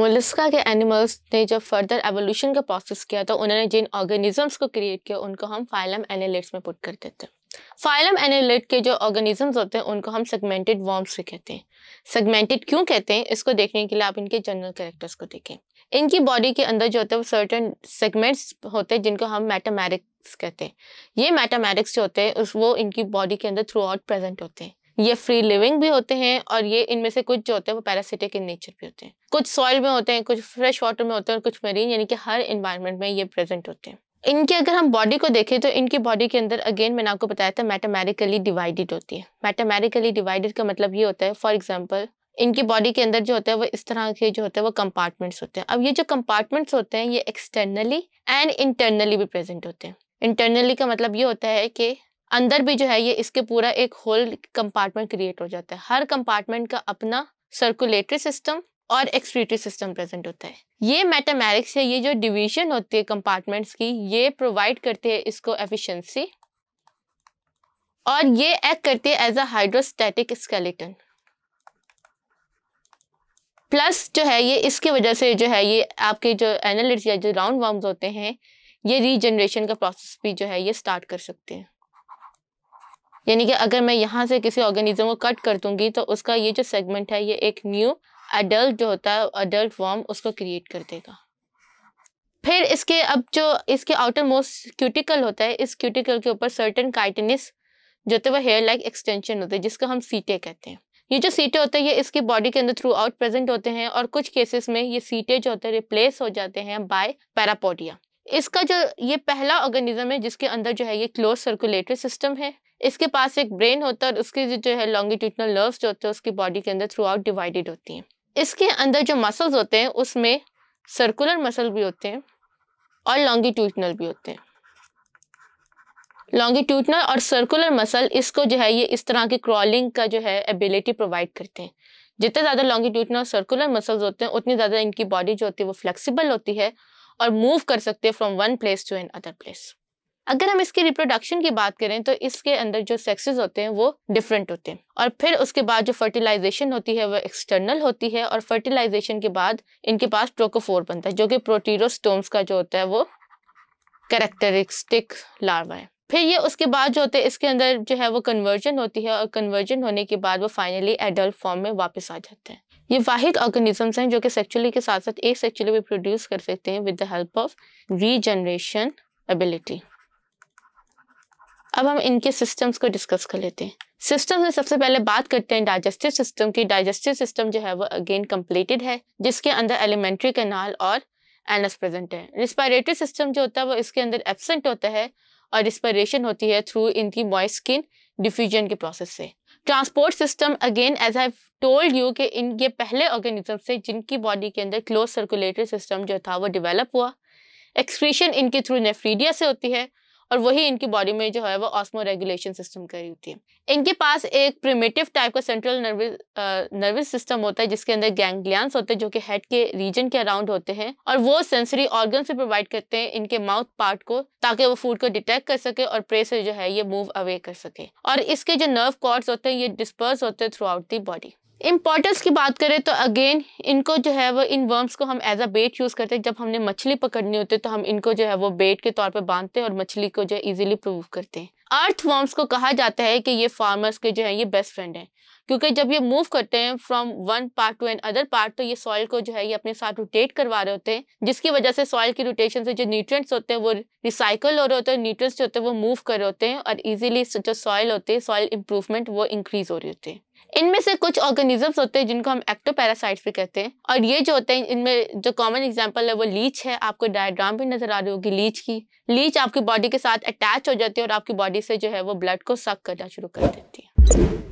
Mollusca के animals ने जब फर्दर एवोल्यूशन का प्रोसेस किया तो उन्होंने जिन ऑर्गेनिजम्स को क्रिएट किया उनको हम फाइलम एनिलेट्स में पुट कर देते हैं फाइलम एनिलेट के जो ऑर्गेनिजम्स होते हैं उनको हम सेगमेंटेड वर्म्स भी कहते हैं सेगमेंटेड क्यों कहते हैं इसको देखने के लिए आप इनके जनरल करेक्टर्स को देखें इनकी बॉडी के अंदर जो होते हैं वो सर्टन सेगमेंट्स होते हैं जिनको हम मेटामेरिक्स कहते हैं ये मैटामेरिक्स जो होते हैं उस वो इनकी बॉडी के अंदर थ्रू आउट प्रेजेंट होते हैं ये फ्री लिविंग भी होते हैं और ये इनमें से कुछ जो होते हैं वो पैरासिटिक इन नेचर भी होते हैं कुछ सॉइल में होते हैं कुछ फ्रेश वाटर में होते हैं और कुछ मरीन यानी कि हर इन्वायरमेंट में ये प्रेजेंट होते हैं इनके अगर हम बॉडी को देखें तो इनकी बॉडी के अंदर अगेन मैंने आपको बताया था मेटामेरिकली डिवाइडेड होती है मैटामेरिकली डिवाइडेड का मतलब ये होता है फॉर एग्जाम्पल इनकी बॉडी के अंदर जो होता है वो इस तरह के जो होते हैं वो कंपार्टमेंट्स होते हैं अब ये जो कंपार्टमेंट्स होते हैं ये एक्सटर्नली एंड इंटरनली भी प्रेजेंट होते हैं इंटरनली का मतलब ये होता है कि अंदर भी जो है ये इसके पूरा एक होल कंपार्टमेंट क्रिएट हो जाता है हर कंपार्टमेंट का अपना सर्कुलेटरी सिस्टम और एक्सक्रीटरी सिस्टम प्रेजेंट होता है ये मैटामेरिक्स है ये जो डिवीजन होती है कंपार्टमेंट्स की ये प्रोवाइड करते हैं इसको एफिशिएंसी और ये एक्ट करते हैं as a hydrostatic skeleton plus जो है ये इसकी वजह से जो है ये आपके जो एनालिट्स या जो राउंड वर्म्स होते हैं ये रीजनरेशन का प्रोसेस भी जो है ये स्टार्ट कर सकते हैं यानी कि अगर मैं यहाँ से किसी ऑर्गेनिज्म को कट कर दूंगी तो उसका ये जो सेगमेंट है ये एक न्यू एडल्ट जो होता है अडल्ट फॉर्म उसको क्रिएट कर देगा फिर इसके अब जो इसके आउटर मोस्ट क्यूटिकल होता है इस क्यूटिकल के ऊपर सर्टन काइटनिस जो होते हैं वो हेयर लाइक एक्सटेंशन होते हैं जिसको हम सीटे कहते हैं ये जो सीटे होते हैं ये इसकी बॉडी के अंदर थ्रू आउट प्रेजेंट होते हैं और कुछ केसेस में ये सीटे जो होते हैं रिप्लेस हो जाते हैं बाय पैरापोडिया इसका जो ये पहला ऑर्गेनिज्म है जिसके अंदर जो है ये क्लोज सर्कुलेटरी सिस्टम है इसके पास एक ब्रेन होता है और उसके जो है लॉन्गिट्यूडनल नर्व्स जो होते हैं उसकी बॉडी के अंदर थ्रू आउट डिवाइडेड होती हैं इसके अंदर जो मसल्स होते हैं उसमें सर्कुलर मसल भी होते हैं और लॉन्गिट्यूडनल भी होते हैं लॉन्गिट्यूडनल और सर्कुलर मसल इसको जो है ये इस तरह की क्रॉलिंग का जो है एबिलिटी प्रोवाइड करते हैं जितने ज़्यादा लॉन्गिट्यूडनल और सर्कुलर मसल्स होते हैं उतनी ज़्यादा इनकी बॉडी जो होती है वो फ्लेक्सिबल होती है और मूव कर सकते हैं from one place to another place अगर हम इसके रिप्रोडक्शन की बात करें तो इसके अंदर जो सेक्सेस होते हैं वो डिफरेंट होते हैं और फिर उसके बाद जो फर्टिलाइजेशन होती है वो एक्सटर्नल होती है और फर्टिलाइजेशन के बाद इनके पास ट्रोकोफोर बनता है जो कि प्रोटीरोस्टोम्स का जो होता है वो करेक्टरिस्टिक लार्वा है फिर ये उसके बाद जो होते हैं इसके अंदर जो है वो कन्वर्जन होती है और कन्वर्जन होने के बाद वो फाइनली एडल्ट फॉर्म में वापस आ जाते हैं ये वाहिद ऑर्गेनिजम्स हैं जो कि सेक्चुअली के साथ साथ एक सेक्चुअली भी प्रोड्यूस कर सकते हैं with the help of regeneration ability अब हम इनके सिस्टम्स को डिस्कस कर लेते हैं सिस्टम में सबसे पहले बात करते हैं डाइजेस्टिव सिस्टम की डाइजेस्टिव सिस्टम जो है वो अगेन कम्प्लीटेड है जिसके अंदर एलिमेंट्री कैनाल और एनस प्रेजेंट है रिस्पायरेटरी सिस्टम जो होता है वो इसके अंदर एबसेंट होता है और रिस्पायरेशन होती है थ्रू इनकी मॉइस स्किन डिफ्यूजन के प्रोसेस से transport system again as I told you कि इन ये पहले ऑर्गेनिज्म से जिनकी बॉडी के अंदर क्लोज सर्कुलेटरी सिस्टम जो था वो डिवेलप हुआ एक्सक्रीशन इनके थ्रू नेफ्रीडिया से होती है और वही इनकी बॉडी में जो है वो ऑस्मो रेगुलेशन सिस्टम करी होती है इनके पास एक प्रिमेटिव टाइप का सेंट्रल नर्वस नर्वस सिस्टम होता है जिसके अंदर गैंग्लियांस होते हैं जो कि हेड के रीजन के अराउंड होते हैं और वो सेंसरी ऑर्गन से प्रोवाइड करते हैं इनके माउथ पार्ट को ताकि वो फूड को डिटेक्ट कर सके और प्रे से जो है ये मूव अवे कर सके और इसके जो नर्व कॉर्ड्स होते हैं ये डिस्पर्स होते हैं throughout the body importance की बात करें तो अगेन इनको जो है वो इन वर्म्स को हम एज अ बेट यूज़ करते हैं जब हमने मछली पकड़नी होती है तो हम इनको जो है वो बेट के तौर पर बांधते हैं और मछली को जो है ईजिली प्रूव करते हैं अर्थ वर्म्स को कहा जाता है कि ये फार्मर्स के जो है ये बेस्ट फ्रेंड हैं क्योंकि जब ये मूव करते हैं from one part to another part तो ये सॉइल को जो है ये अपने साथ रोटेट करवा रहे होते हैं जिसकी वजह से सॉइल की रोटेशन से जो न्यूट्रिएंट्स होते हैं वो रिसाइकल हो रहे होते हैं न्यूट्रिएंट्स जो होते हैं वो मूव कर रहे होते हैं और इजीली जो सॉइल होते हैं सॉइल इम्प्रूवमेंट वो इंक्रीज हो रही होती है इनमें से कुछ ऑर्गेनिजम्स होते हैं जिनको हम एक्टोपैरासाइट्स भी कहते हैं और ये जो होते हैं इनमें जो कॉमन एग्जांपल है वो लीच है आपको डायग्राम भी नजर आ रही होगी लीच की लीच आपकी बॉडी के साथ अटैच हो जाती है और आपकी बॉडी से जो है वो ब्लड को सक करना शुरू कर देती है